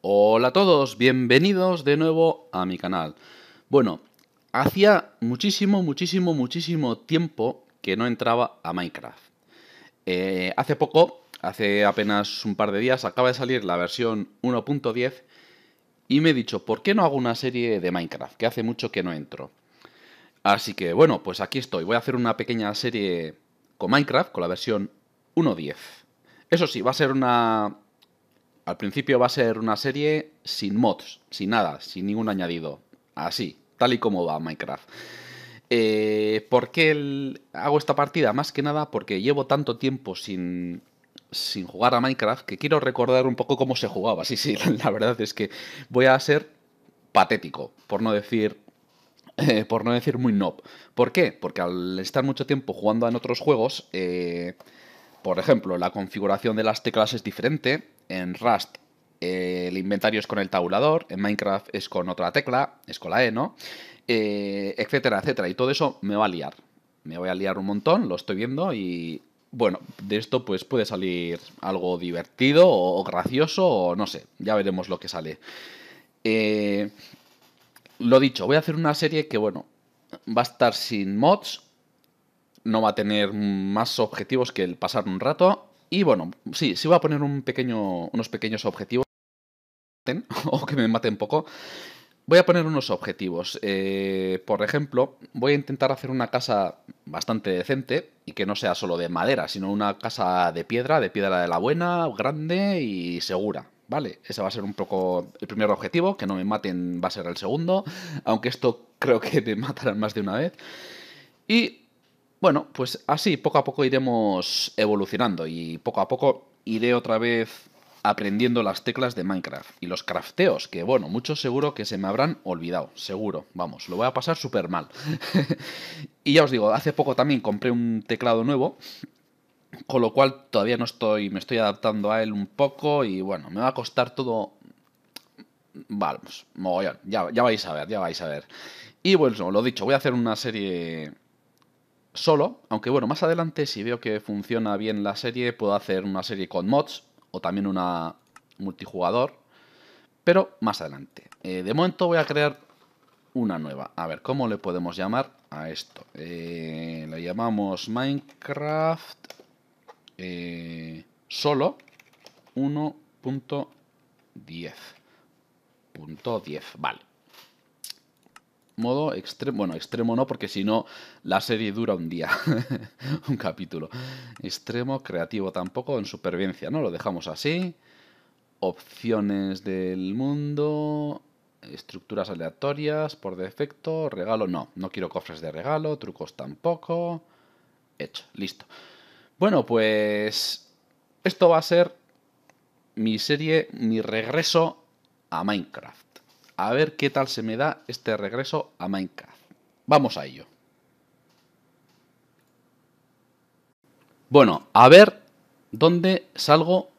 Hola a todos, bienvenidos de nuevo a mi canal. Bueno, hacía muchísimo, muchísimo, muchísimo tiempo que no entraba a Minecraft. Eh, hace poco, hace apenas un par de días, acaba de salir la versión 1.10 y me he dicho, ¿por qué no hago una serie de Minecraft? Que hace mucho que no entro. Así que bueno, pues aquí estoy. Voy a hacer una pequeña serie con Minecraft, con la versión 1.10. Eso sí, va a ser una al principio va a ser una serie sin mods, sin nada, sin ningún añadido. Así, tal y como va Minecraft. Eh, ¿Por qué hago esta partida? Más que nada porque llevo tanto tiempo sin, sin jugar a Minecraft que quiero recordar un poco cómo se jugaba. Sí, sí, la verdad es que voy a ser patético, por no decir eh, por no decir muy nob. ¿Por qué? Porque al estar mucho tiempo jugando en otros juegos, eh, por ejemplo, la configuración de las teclas es diferente, en Rust el inventario es con el tabulador, en Minecraft es con otra tecla, es con la E, ¿no? Eh, etcétera, etcétera. Y todo eso me va a liar. Me voy a liar un montón, lo estoy viendo y bueno, de esto pues puede salir algo divertido o gracioso o no sé, ya veremos lo que sale. Eh, lo dicho, voy a hacer una serie que bueno, va a estar sin mods, no va a tener más objetivos que el pasar un rato y bueno, sí, sí voy a poner un pequeño, unos pequeños objetivos. O que me maten poco. Voy a poner unos objetivos. Eh, por ejemplo, voy a intentar hacer una casa bastante decente y que no sea solo de madera, sino una casa de piedra, de piedra de la buena, grande y segura. Vale, ese va a ser un poco el primer objetivo, que no me maten va a ser el segundo, aunque esto creo que me matarán más de una vez. Y bueno, pues así poco a poco iremos evolucionando y poco a poco iré otra vez aprendiendo las teclas de Minecraft y los crafteos, que bueno, mucho seguro que se me habrán olvidado, seguro, vamos, lo voy a pasar súper mal. y ya os digo, hace poco también compré un teclado nuevo, con lo cual todavía no estoy, me estoy adaptando a él un poco y bueno, me va a costar todo, vamos, mogollón, ya, ya vais a ver, ya vais a ver. Y bueno, lo dicho, voy a hacer una serie solo, aunque bueno, más adelante si veo que funciona bien la serie, puedo hacer una serie con mods o también una multijugador, pero más adelante. Eh, de momento voy a crear una nueva. A ver, ¿cómo le podemos llamar a esto? Eh, le llamamos Minecraft eh, solo 1.10.10. vale modo extremo. Bueno, extremo no, porque si no, la serie dura un día, un capítulo. Extremo, creativo tampoco, en supervivencia, ¿no? Lo dejamos así. Opciones del mundo, estructuras aleatorias por defecto, regalo no, no quiero cofres de regalo, trucos tampoco. Hecho, listo. Bueno, pues esto va a ser mi serie, mi regreso a Minecraft a ver qué tal se me da este regreso a Minecraft. Vamos a ello. Bueno, a ver dónde salgo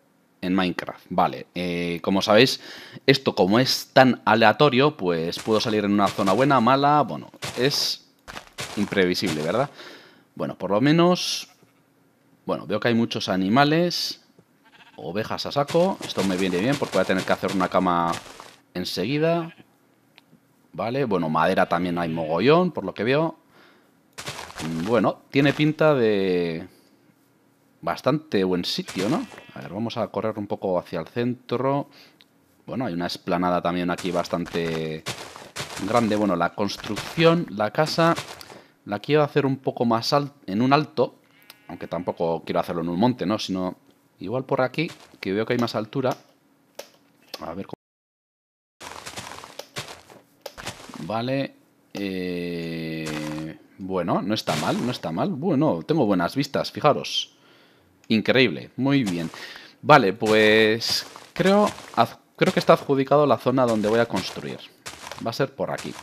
en Minecraft. Vale, eh, como sabéis, esto como es tan aleatorio, pues puedo salir en una zona buena, mala, bueno, es imprevisible, ¿verdad? Bueno, por lo menos, bueno, veo que hay muchos animales, ovejas a saco, esto me viene bien porque voy a tener que hacer una cama enseguida. Vale, bueno, madera también hay mogollón, por lo que veo. Bueno, tiene pinta de bastante buen sitio, ¿no? A ver, vamos a correr un poco hacia el centro. Bueno, hay una explanada también aquí bastante grande. Bueno, la construcción, la casa, la quiero hacer un poco más alto, en un alto. Aunque tampoco quiero hacerlo en un monte, ¿no? Sino igual por aquí, que veo que hay más altura. A ver cómo... Vale. Eh, bueno, no está mal, no está mal. Bueno, tengo buenas vistas, fijaros. Increíble, muy bien. Vale, pues creo, creo que está adjudicado la zona donde voy a construir. Va a ser por aquí.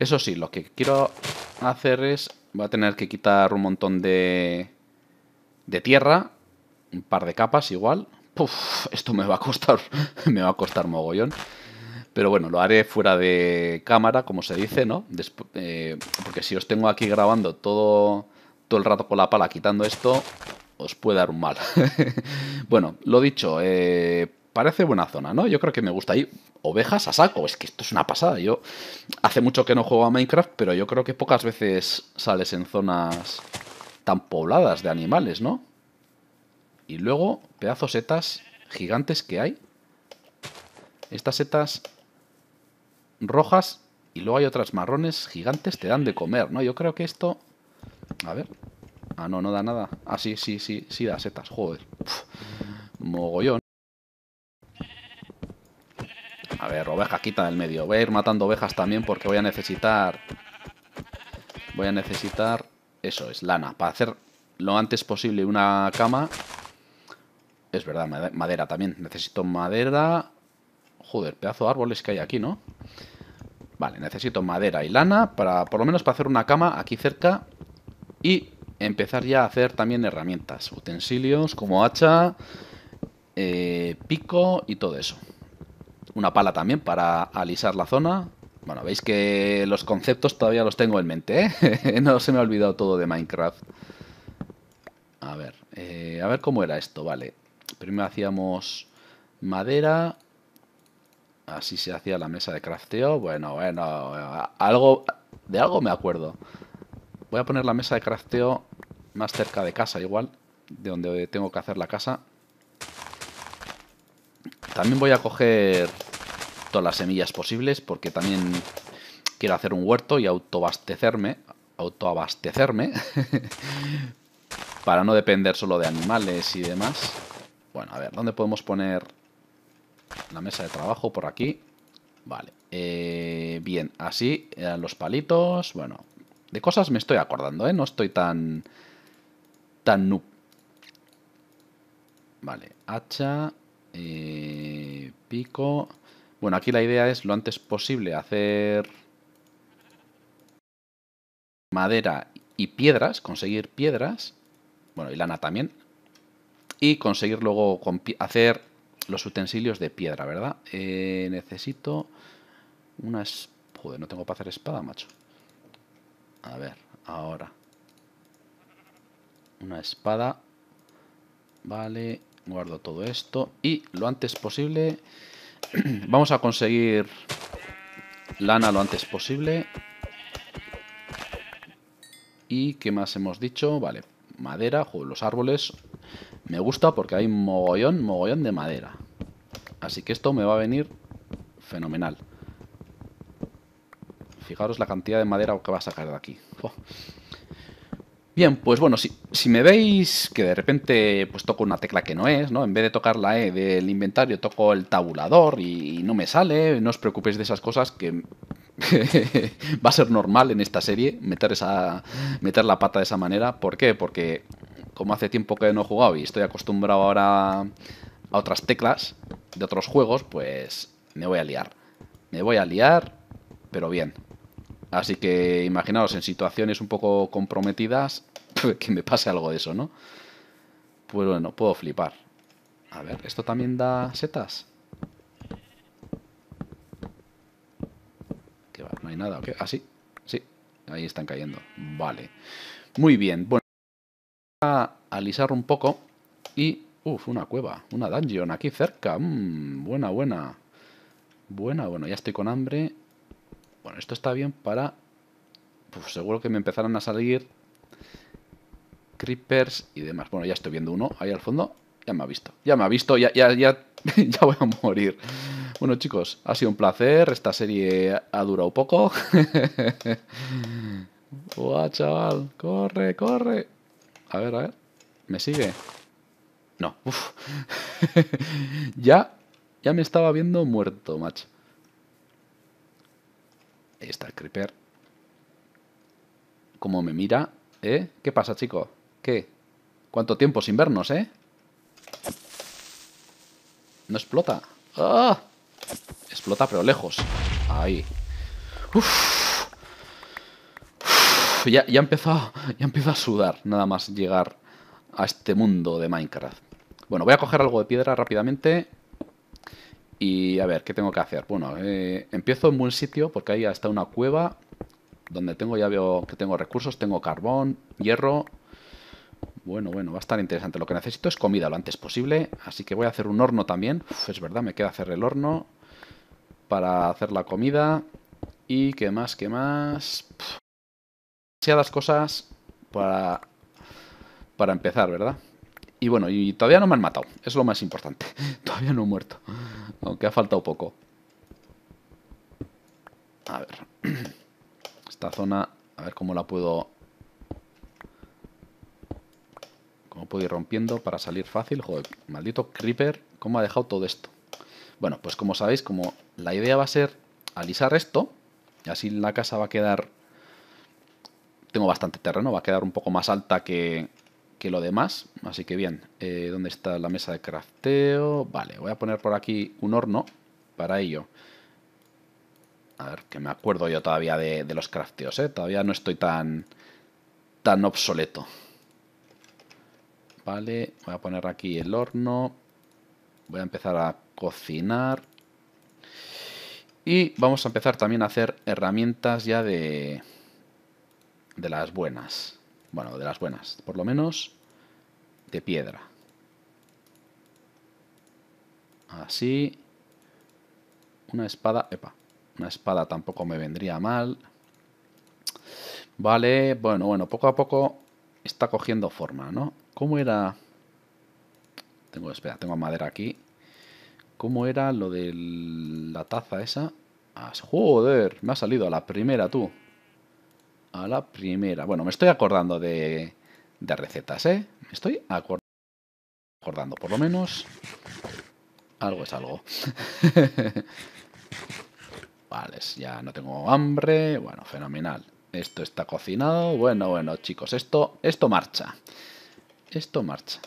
Eso sí, lo que quiero hacer es... Va a tener que quitar un montón de... De tierra. Un par de capas igual. esto me va a costar... me va a costar mogollón. Pero bueno, lo haré fuera de cámara, como se dice, ¿no? Eh, porque si os tengo aquí grabando todo, todo el rato con la pala quitando esto, os puede dar un mal. bueno, lo dicho, eh, parece buena zona, ¿no? Yo creo que me gusta ahí ovejas a saco. Es que esto es una pasada. Yo hace mucho que no juego a Minecraft, pero yo creo que pocas veces sales en zonas tan pobladas de animales, ¿no? Y luego, pedazos setas gigantes que hay. Estas setas rojas y luego hay otras marrones gigantes, te dan de comer, ¿no? Yo creo que esto... A ver... Ah, no, no da nada. Ah, sí, sí, sí, sí da setas, joder. mogollón. A ver, oveja quita del medio. Voy a ir matando ovejas también porque voy a necesitar... Voy a necesitar... Eso es, lana. Para hacer lo antes posible una cama... Es verdad, madera también. Necesito madera... Joder, pedazo de árboles que hay aquí, ¿no? Vale, necesito madera y lana para, por lo menos para hacer una cama aquí cerca y empezar ya a hacer también herramientas, utensilios como hacha, eh, pico y todo eso. Una pala también para alisar la zona. Bueno, veis que los conceptos todavía los tengo en mente, ¿eh? no se me ha olvidado todo de Minecraft. A ver, eh, a ver cómo era esto, vale. Primero hacíamos madera, Así se hacía la mesa de crafteo. Bueno, bueno, algo de algo me acuerdo. Voy a poner la mesa de crafteo más cerca de casa, igual, de donde tengo que hacer la casa. También voy a coger todas las semillas posibles porque también quiero hacer un huerto y autoabastecerme, autoabastecerme, para no depender solo de animales y demás. Bueno, a ver, ¿dónde podemos poner la mesa de trabajo por aquí. Vale, eh, bien, así, eh, los palitos, bueno, de cosas me estoy acordando, ¿eh? No estoy tan, tan noob. Vale, hacha, eh, pico... Bueno, aquí la idea es lo antes posible hacer madera y piedras, conseguir piedras, bueno, y lana también, y conseguir luego hacer los utensilios de piedra, ¿verdad? Eh, necesito una... espada... Joder, no tengo para hacer espada, macho. A ver, ahora. Una espada. Vale, guardo todo esto. Y lo antes posible... Vamos a conseguir lana lo antes posible. ¿Y qué más hemos dicho? Vale, madera, joder, los árboles me gusta porque hay mogollón, mogollón de madera. Así que esto me va a venir fenomenal. Fijaros la cantidad de madera que va a sacar de aquí. Bien, pues bueno, si, me veis que de repente pues toco una tecla que no es, ¿no? En vez de tocar la E del inventario, toco el tabulador y, y no me sale, no os preocupéis de esas cosas que va a ser normal en esta serie meter, esa, meter la pata de esa manera. ¿Por qué? Porque como hace tiempo que no he jugado y estoy acostumbrado ahora a otras teclas de otros juegos, pues me voy a liar. Me voy a liar, pero bien. Así que imaginaos en situaciones un poco comprometidas que me pase algo de eso, ¿no? Pues bueno, puedo flipar. A ver, ¿esto también da setas? ¿Qué va? ¿No hay nada? Ah, sí. Sí. Ahí están cayendo. Vale. Muy bien. Bueno alisar un poco y... Uf, una cueva, una dungeon aquí cerca. Mm, buena, buena. Buena, bueno, ya estoy con hambre. Bueno, esto está bien para... seguro que me empezarán a salir creepers y demás. Bueno, ya estoy viendo uno ahí al fondo. Ya me ha visto, ya me ha visto, ya, ya, ya, ya voy a morir. Bueno, chicos, ha sido un placer. Esta serie ha durado poco. Buah, chaval, corre, corre. A ver, a ver. ¿Me sigue? No. Uf. ya, ya me estaba viendo muerto, macho. Ahí está el creeper. Cómo me mira, ¿eh? ¿Qué pasa, chico? ¿Qué? ¿Cuánto tiempo sin vernos, eh? No explota. ¡Ah! Explota, pero lejos. Ahí. Uf ya, empiezo a sudar nada más llegar a este mundo de Minecraft. Bueno, voy a coger algo de piedra rápidamente. Y a ver, ¿qué tengo que hacer? Bueno, eh, empiezo en buen sitio porque ahí está una cueva donde tengo, ya veo que tengo recursos, tengo carbón, hierro. Bueno, bueno, va a estar interesante. Lo que necesito es comida lo antes posible, así que voy a hacer un horno también. es verdad, me queda hacer el horno para hacer la comida. ¿Y qué más? ¿Qué más? demasiadas cosas para, para empezar, ¿verdad? Y bueno, y todavía no me han matado, es lo más importante. Todavía no he muerto, aunque ha faltado poco. A ver. Esta zona, a ver cómo la puedo... Cómo puedo ir rompiendo para salir fácil. Joder, maldito creeper, ¿cómo ha dejado todo esto? Bueno, pues como sabéis, como la idea va a ser alisar esto, y así la casa va a quedar tengo bastante terreno, va a quedar un poco más alta que, lo demás. Así que bien, eh, ¿dónde está la mesa de crafteo? Vale, voy a poner por aquí un horno para ello. A ver, que me acuerdo yo todavía de, los crafteos, ¿eh? Todavía no estoy tan, tan obsoleto. Vale, voy a poner aquí el horno. Voy a empezar a cocinar. Y vamos a empezar también a hacer herramientas ya de, de las buenas. Bueno, de las buenas, por lo menos de piedra. Así. Una espada, epa, una espada tampoco me vendría mal. Vale, bueno, bueno, poco a poco está cogiendo forma, ¿no? ¿Cómo era...? Tengo, espera, tengo madera aquí. ¿Cómo era lo de la taza esa? ¡Joder! Me ha salido a la primera, tú a la primera. Bueno, me estoy acordando de, de recetas, ¿eh? Me estoy acordando acordando, por lo menos. Algo es algo. vale, ya no tengo hambre. Bueno, fenomenal. Esto está cocinado. Bueno, bueno, chicos, esto, esto marcha. Esto marcha.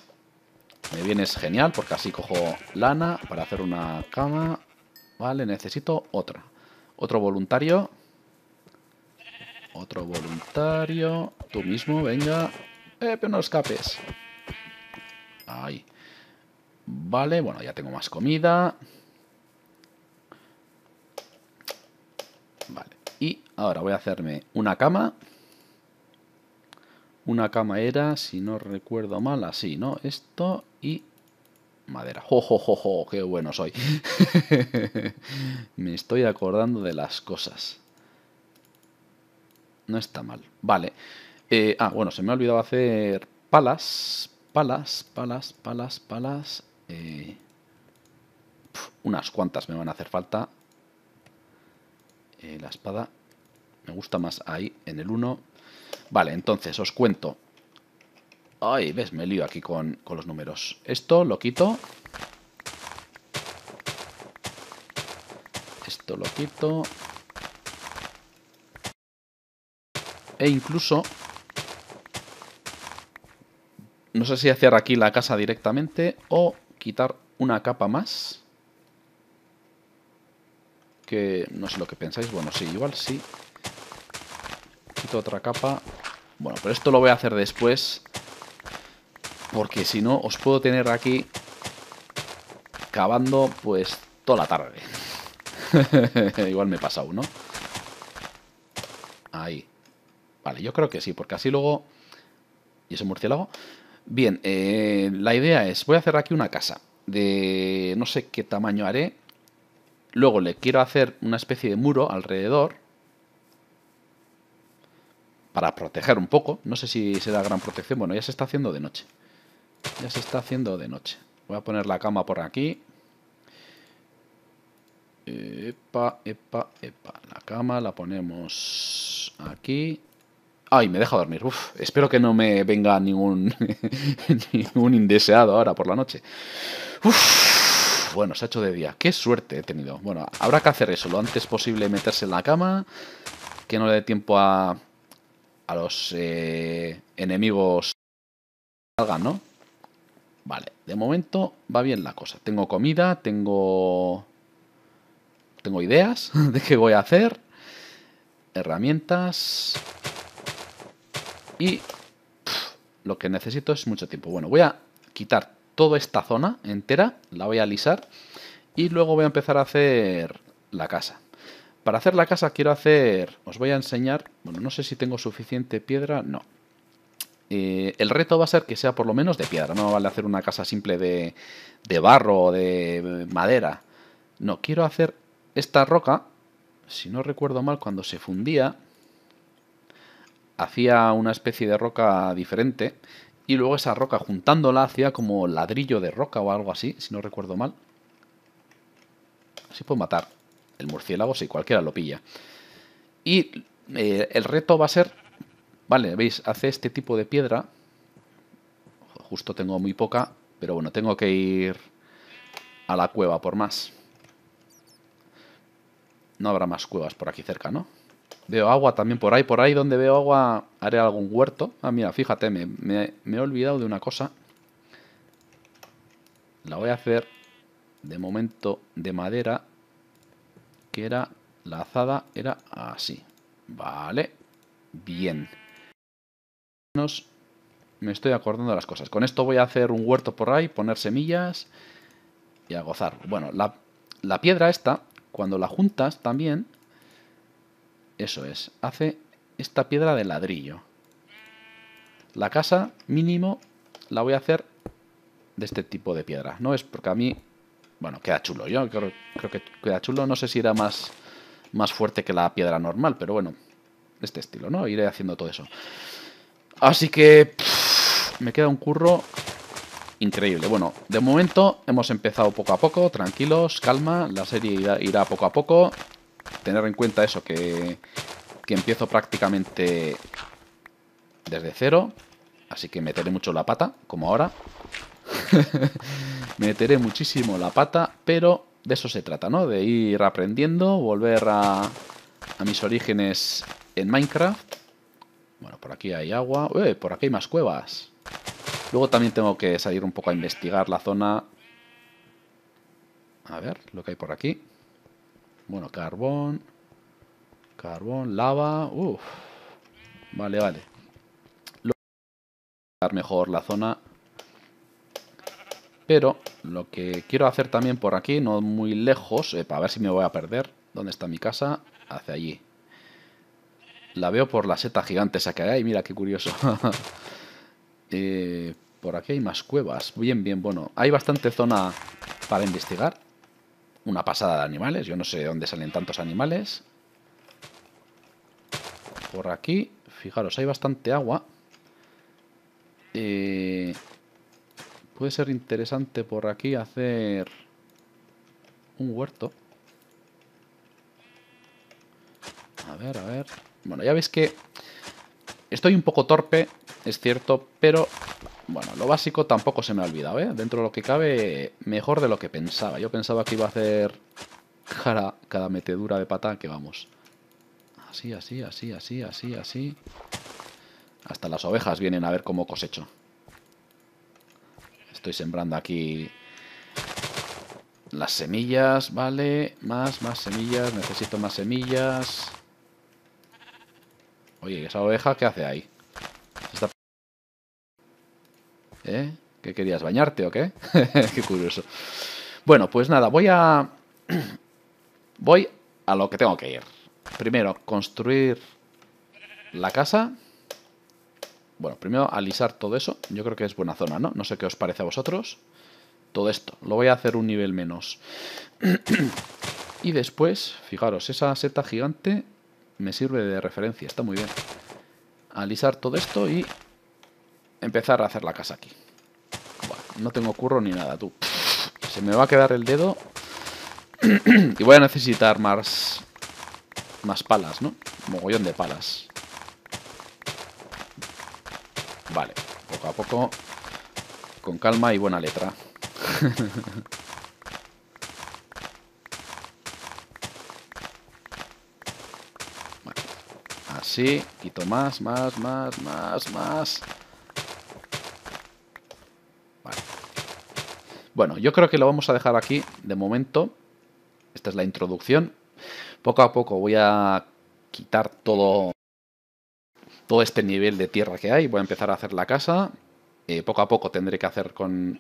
Me viene es genial porque así cojo lana para hacer una cama. Vale, necesito otra. Otro voluntario otro voluntario. Tú mismo, venga. Eh, pero no escapes. Ahí. Vale, bueno, ya tengo más comida. Vale. Y ahora voy a hacerme una cama. Una cama era, si no recuerdo mal, así, ¿no? Esto y madera. ¡Jo, jo, jo, jo! ¡Qué bueno soy! Me estoy acordando de las cosas. No está mal. Vale. Eh, ah, bueno, se me ha olvidado hacer palas. Palas, palas, palas, palas. Eh, unas cuantas me van a hacer falta. Eh, la espada. Me gusta más ahí, en el 1. Vale, entonces os cuento. Ay, ves, me lío aquí con, con los números. Esto lo quito. Esto lo quito. E incluso... No sé si hacer aquí la casa directamente o quitar una capa más. Que no sé lo que pensáis. Bueno, sí, igual sí. Quito otra capa. Bueno, pero esto lo voy a hacer después. Porque si no, os puedo tener aquí cavando pues toda la tarde. igual me pasa pasado, Vale, yo creo que sí, porque así luego... ¿Y ese murciélago? Bien, eh, la idea es, voy a hacer aquí una casa de no sé qué tamaño haré. Luego le quiero hacer una especie de muro alrededor para proteger un poco. No sé si será gran protección. Bueno, ya se está haciendo de noche. Ya se está haciendo de noche. Voy a poner la cama por aquí. Epa, epa, epa. La cama la ponemos aquí. Ay, me deja dormir. Uf, espero que no me venga ningún, ningún indeseado ahora por la noche. bueno, se ha hecho de día. Qué suerte he tenido. Bueno, habrá que hacer eso lo antes posible, meterse en la cama, que no le dé tiempo a, a los eh, enemigos enemigos salgan, ¿no? Vale, de momento va bien la cosa. Tengo comida, tengo... Tengo ideas de qué voy a hacer. Herramientas. Y lo que necesito es mucho tiempo. Bueno, voy a quitar toda esta zona entera, la voy a alisar y luego voy a empezar a hacer la casa. Para hacer la casa quiero hacer, os voy a enseñar, bueno, no sé si tengo suficiente piedra, no. Eh, el reto va a ser que sea por lo menos de piedra, no vale hacer una casa simple de, de barro o de eh, madera. No, quiero hacer esta roca, si no recuerdo mal, cuando se fundía, hacía una especie de roca diferente y luego esa roca juntándola hacía como ladrillo de roca o algo así, si no recuerdo mal. Así puedo matar el murciélago si cualquiera lo pilla. Y eh, el reto va a ser, vale, veis, hace este tipo de piedra. Justo tengo muy poca, pero bueno, tengo que ir a la cueva por más. No habrá más cuevas por aquí cerca, ¿no? Veo agua también por ahí. Por ahí donde veo agua haré algún huerto. Ah, mira, fíjate, me, me he olvidado de una cosa. La voy a hacer de momento de madera. Que era la azada, era así. Vale. Bien. Nos me estoy acordando de las cosas. Con esto voy a hacer un huerto por ahí, poner semillas y a gozar. Bueno, la, la piedra esta, cuando la juntas también, eso es, hace esta piedra de ladrillo. La casa mínimo la voy a hacer de este tipo de piedra. No es porque a mí... Bueno, queda chulo. Yo creo, que queda chulo. No sé si era más, más fuerte que la piedra normal, pero bueno. De este estilo, ¿no? Iré haciendo todo eso. Así que... me queda un curro increíble. Bueno, de momento hemos empezado poco a poco, tranquilos, calma. La serie irá poco a poco tener en cuenta eso, que, que empiezo prácticamente desde cero, así que meteré mucho la pata, como ahora. meteré muchísimo la pata, pero de eso se trata, ¿no? De ir aprendiendo, volver a, a mis orígenes en Minecraft. Bueno, por aquí hay agua. ¡Uy! ¡Eh! Por aquí hay más cuevas. Luego también tengo que salir un poco a investigar la zona. A ver, lo que hay por aquí. Bueno, carbón. Carbón, lava. Uf. Vale, vale. Lo mejor la zona. Pero lo que quiero hacer también por aquí, no muy lejos, para ver si me voy a perder. ¿Dónde está mi casa? Hacia allí. La veo por la seta gigante esa que hay. Mira, qué curioso. Eh, por aquí hay más cuevas. Bien, bien, bueno. Hay bastante zona para investigar una pasada de animales. Yo no sé dónde salen tantos animales. Por aquí, fijaros, hay bastante agua. Eh, puede ser interesante por aquí hacer un huerto. A ver, a ver. Bueno, ya veis que estoy un poco torpe, es cierto, pero bueno, lo básico tampoco se me ha olvidado, ¿eh? Dentro de lo que cabe, mejor de lo que pensaba. Yo pensaba que iba a hacer cara, cada metedura de pata que vamos. Así, así, así, así, así, así. Hasta las ovejas vienen a ver cómo cosecho. Estoy sembrando aquí las semillas, vale. Más, más semillas. Necesito más semillas. Oye, ¿esa oveja qué hace ahí? ¿Eh? ¿Qué querías bañarte o qué? qué curioso. Bueno, pues nada, voy a. voy a lo que tengo que ir. Primero, construir la casa. Bueno, primero alisar todo eso. Yo creo que es buena zona, ¿no? No sé qué os parece a vosotros. Todo esto. Lo voy a hacer un nivel menos. y después, fijaros, esa seta gigante me sirve de referencia. Está muy bien. Alisar todo esto y empezar a hacer la casa aquí. No tengo curro ni nada, tú. Se me va a quedar el dedo. y voy a necesitar más... Más palas, ¿no? mogollón de palas. Vale, poco a poco. Con calma y buena letra. Así, quito más, más, más, más, más. Bueno, yo creo que lo vamos a dejar aquí de momento. Esta es la introducción. Poco a poco voy a quitar todo, todo este nivel de tierra que hay. Voy a empezar a hacer la casa. Eh, poco a poco tendré que hacer con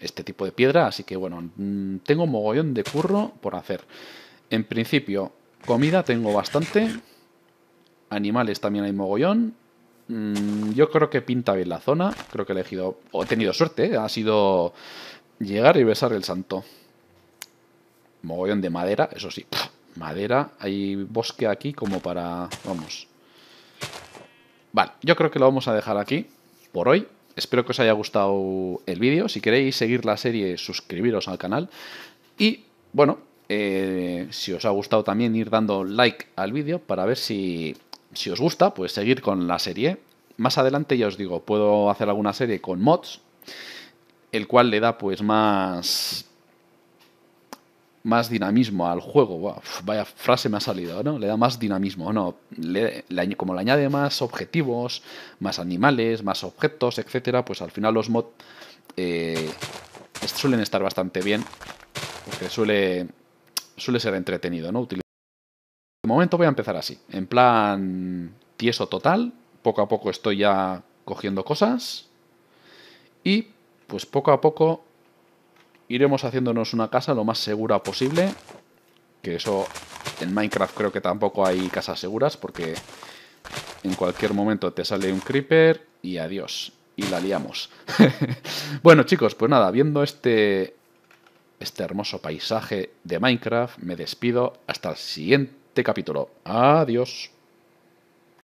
este tipo de piedra. Así que bueno, mm, tengo mogollón de curro por hacer. En principio, comida tengo bastante. Animales también hay mogollón. Mm, yo creo que pinta bien la zona. Creo que he elegido. O he tenido suerte. ¿eh? Ha sido Llegar y besar el santo. Mogollón de madera, eso sí. Madera, hay bosque aquí como para... Vamos. Vale, yo creo que lo vamos a dejar aquí por hoy. Espero que os haya gustado el vídeo. Si queréis seguir la serie, suscribiros al canal. Y, bueno, eh, si os ha gustado también ir dando like al vídeo para ver si, si os gusta, pues seguir con la serie. Más adelante ya os digo, puedo hacer alguna serie con mods el cual le da pues más más dinamismo al juego. vaya frase me ha salido, ¿no? Le da más dinamismo, ¿no? Le, como le añade más objetivos, más animales, más objetos, etcétera, pues al final los mods eh, suelen estar bastante bien, porque suele, suele ser entretenido, ¿no? de momento voy a empezar así, en plan tieso total, poco a poco estoy ya cogiendo cosas y pues poco a poco iremos haciéndonos una casa lo más segura posible. Que eso en Minecraft creo que tampoco hay casas seguras porque en cualquier momento te sale un creeper y adiós. Y la liamos. bueno chicos, pues nada, viendo este, este hermoso paisaje de Minecraft, me despido. Hasta el siguiente capítulo. Adiós.